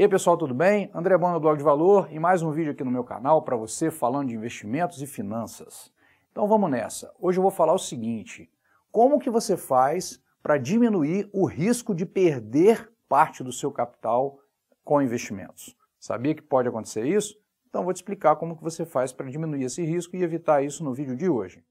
E aí, pessoal, tudo bem? André Bono do Blog de Valor, e mais um vídeo aqui no meu canal para você falando de investimentos e finanças. Então vamos nessa. Hoje eu vou falar o seguinte: como que você faz para diminuir o risco de perder parte do seu capital com investimentos? Sabia que pode acontecer isso? Então vou te explicar como que você faz para diminuir esse risco e evitar isso no vídeo de hoje.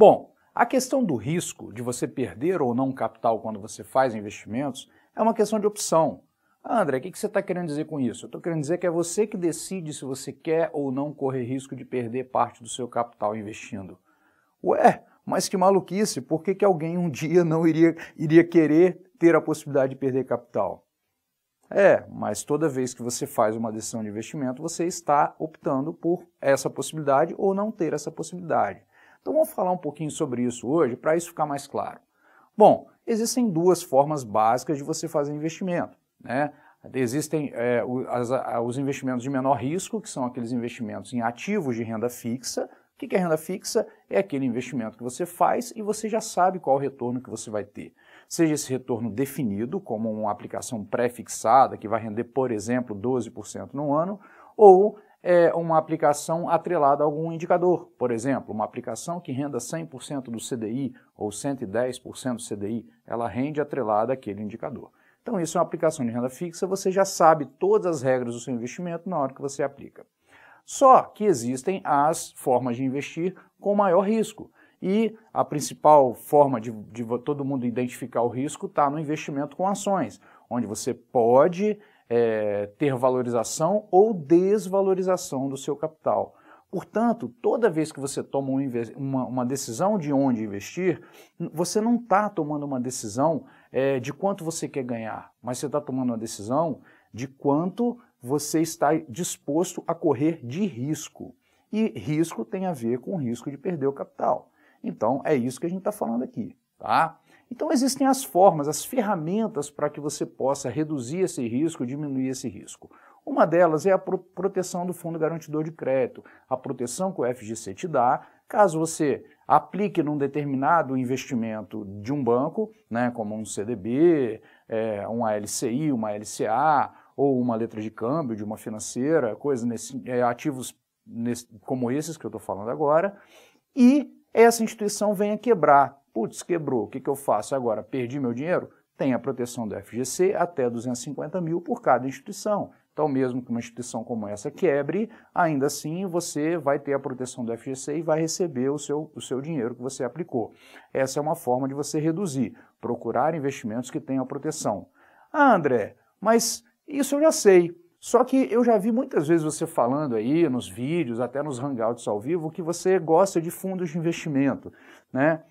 Bom, a questão do risco de você perder ou não capital quando você faz investimentos é uma questão de opção. Ah, André, o que você está querendo dizer com isso? Eu estou querendo dizer que é você que decide se você quer ou não correr risco de perder parte do seu capital investindo. Ué, mas que maluquice, por que, que alguém um dia não iria, iria querer ter a possibilidade de perder capital? É, mas toda vez que você faz uma decisão de investimento, você está optando por essa possibilidade ou não ter essa possibilidade. Então vamos falar um pouquinho sobre isso hoje para isso ficar mais claro. Bom, existem duas formas básicas de você fazer investimento. Né? Existem é, os, os investimentos de menor risco, que são aqueles investimentos em ativos de renda fixa. O que é renda fixa? É aquele investimento que você faz e você já sabe qual o retorno que você vai ter. Seja esse retorno definido, como uma aplicação pré-fixada, que vai render, por exemplo, 12% no ano, ou é uma aplicação atrelada a algum indicador. Por exemplo, uma aplicação que renda 100% do CDI ou 110% do CDI, ela rende atrelada àquele indicador. Então, isso é uma aplicação de renda fixa, você já sabe todas as regras do seu investimento na hora que você aplica. Só que existem as formas de investir com maior risco. E a principal forma de, de todo mundo identificar o risco está no investimento com ações, onde você pode é, ter valorização ou desvalorização do seu capital. Portanto, toda vez que você toma uma, decisão de onde investir, você não está tomando uma decisão é, de quanto você quer ganhar, mas você está tomando uma decisão de quanto você está disposto a correr de risco. E risco tem a ver com o risco de perder o capital. Então, é isso que a gente está falando aqui, tá? Então existem as formas, as ferramentas para que você possa reduzir esse risco, diminuir esse risco. Uma delas é a proteção do Fundo Garantidor de Crédito, a proteção que o FGC te dá, caso você aplique num determinado investimento de um banco, né, como um CDB, é, uma LCI, uma LCA, ou uma letra de câmbio de uma financeira, coisas é, ativos nesse, como esses que eu estou falando agora, e essa instituição venha quebrar. Putz, quebrou, o que, que eu faço agora? Perdi meu dinheiro? Tem a proteção do FGC até 250 mil por cada instituição. Então, mesmo que uma instituição como essa quebre, ainda assim você vai ter a proteção do FGC e vai receber o seu, o seu dinheiro que você aplicou. Essa é uma forma de você reduzir, procurar investimentos que tenham proteção. Ah, André, mas isso eu já sei. Só que eu já vi muitas vezes você falando aí nos vídeos, até nos hangouts ao vivo, que você gosta de fundos de investimento, né?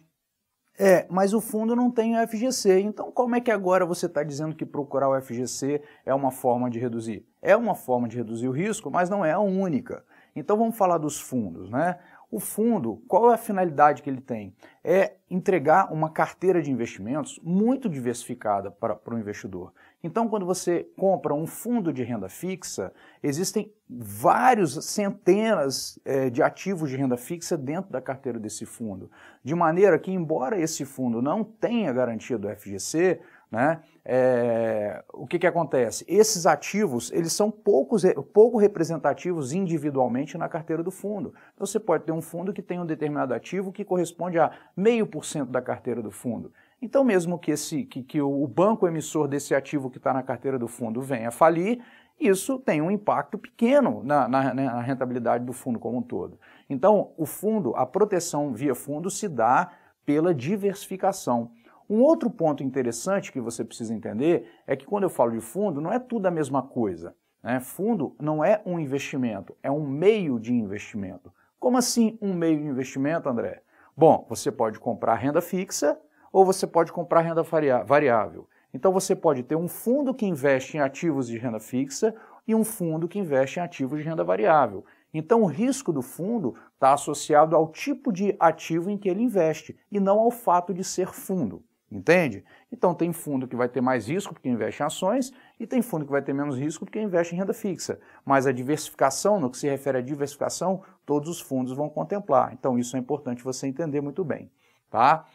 É, mas o fundo não tem o FGC. Então, como é que agora você está dizendo que procurar o FGC é uma forma de reduzir? É uma forma de reduzir o risco, mas não é a única. Então vamos falar dos fundos, né? O fundo, qual é a finalidade que ele tem? É entregar uma carteira de investimentos muito diversificada para, para o investidor. Então, quando você compra um fundo de renda fixa, existem vários, centenas é, de ativos de renda fixa dentro da carteira desse fundo. De maneira que, embora esse fundo não tenha garantia do FGC, né? É, o que, que acontece? Esses ativos eles são poucos, é, pouco representativos individualmente na carteira do fundo. Então, você pode ter um fundo que tem um determinado ativo que corresponde a meio por cento da carteira do fundo. Então, mesmo que, esse, que, que o banco emissor desse ativo que está na carteira do fundo venha falir, isso tem um impacto pequeno na, na, né, na, rentabilidade do fundo como um todo. Então, o fundo, a proteção via fundo se dá pela diversificação. Um outro ponto interessante que você precisa entender é que quando eu falo de fundo, não é tudo a mesma coisa. Né? Fundo não é um investimento, é um meio de investimento. Como assim um meio de investimento, André? Bom, você pode comprar renda fixa ou você pode comprar renda variável. Então você pode ter um fundo que investe em ativos de renda fixa e um fundo que investe em ativos de renda variável. Então o risco do fundo está associado ao tipo de ativo em que ele investe e não ao fato de ser fundo. Entende? Então tem fundo que vai ter mais risco porque investe em ações e tem fundo que vai ter menos risco porque investe em renda fixa. Mas a diversificação, no que se refere à diversificação, todos os fundos vão contemplar. Então isso é importante você entender muito bem, tá?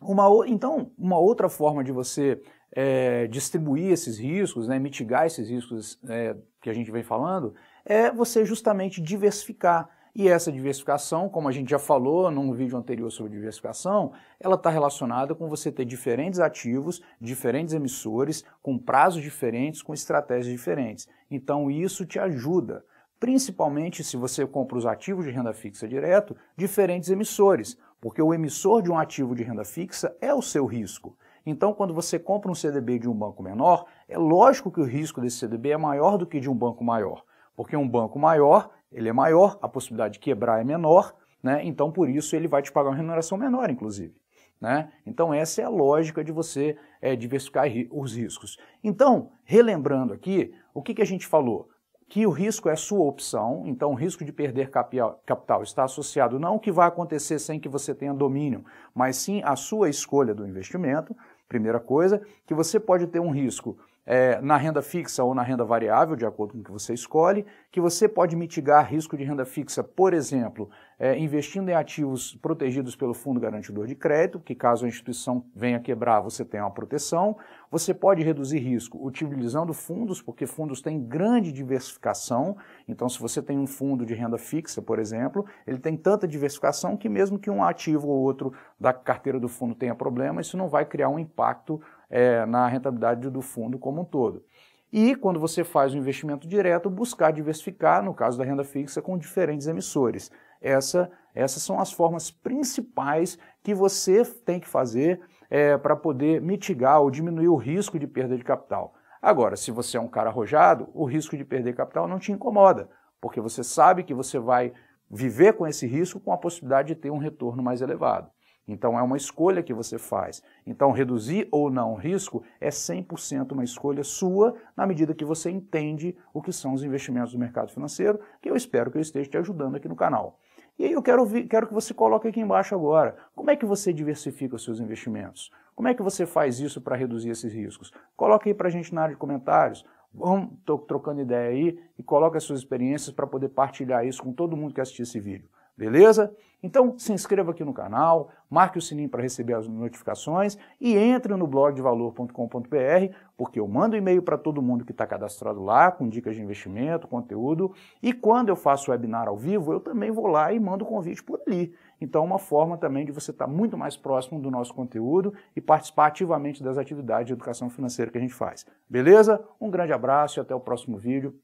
Uma, então uma outra forma de você é, distribuir esses riscos, né, mitigar esses riscos é, que a gente vem falando, é você justamente diversificar e essa diversificação, como a gente já falou num vídeo anterior sobre diversificação, ela está relacionada com você ter diferentes ativos, diferentes emissores, com prazos diferentes, com estratégias diferentes. Então isso te ajuda, principalmente se você compra os ativos de renda fixa direto, diferentes emissores, porque o emissor de um ativo de renda fixa é o seu risco. Então, quando você compra um CDB de um banco menor, é lógico que o risco desse CDB é maior do que de um banco maior, porque um banco maior ele é maior, a possibilidade de quebrar é menor, né? então por isso ele vai te pagar uma remuneração menor, inclusive. Né? Então essa é a lógica de você é, diversificar os riscos. Então, relembrando aqui, o que, que a gente falou? Que o risco é sua opção, então o risco de perder capital está associado não ao que vai acontecer sem que você tenha domínio, mas sim à sua escolha do investimento. Primeira coisa, que você pode ter um risco é, na renda fixa ou na renda variável, de acordo com o que você escolhe, que você pode mitigar risco de renda fixa, por exemplo, é, investindo em ativos protegidos pelo Fundo Garantidor de Crédito, que caso a instituição venha quebrar, você tenha uma proteção. Você pode reduzir risco utilizando fundos, porque fundos têm grande diversificação. Então, se você tem um fundo de renda fixa, por exemplo, ele tem tanta diversificação que mesmo que um ativo ou outro da carteira do fundo tenha problema, isso não vai criar um impacto é, na rentabilidade do fundo como um todo. E quando você faz um investimento direto, buscar diversificar, no caso da renda fixa, com diferentes emissores. Essa, essas são as formas principais que você tem que fazer é, para poder mitigar ou diminuir o risco de perda de capital. Agora, se você é um cara arrojado, o risco de perder capital não te incomoda, porque você sabe que você vai viver com esse risco com a possibilidade de ter um retorno mais elevado. Então é uma escolha que você faz. Então reduzir ou não o risco é 100% uma escolha sua, na medida que você entende o que são os investimentos do mercado financeiro, que eu espero que eu esteja te ajudando aqui no canal. E aí eu quero, quero que você coloque aqui embaixo agora, como é que você diversifica os seus investimentos? Como é que você faz isso para reduzir esses riscos? Coloque aí para a gente na área de comentários, vamos trocando ideia aí e coloque as suas experiências para poder partilhar isso com todo mundo que assistir esse vídeo. Beleza? Então se inscreva aqui no canal, marque o sininho para receber as notificações e entre no blog de valor.com.br, porque eu mando e-mail para todo mundo que está cadastrado lá, com dicas de investimento, conteúdo, e quando eu faço webinar ao vivo, eu também vou lá e mando o convite por ali. Então, é uma forma também de você estar tá muito mais próximo do nosso conteúdo e participar ativamente das atividades de educação financeira que a gente faz. Beleza? Um grande abraço e até o próximo vídeo.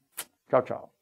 Tchau, tchau.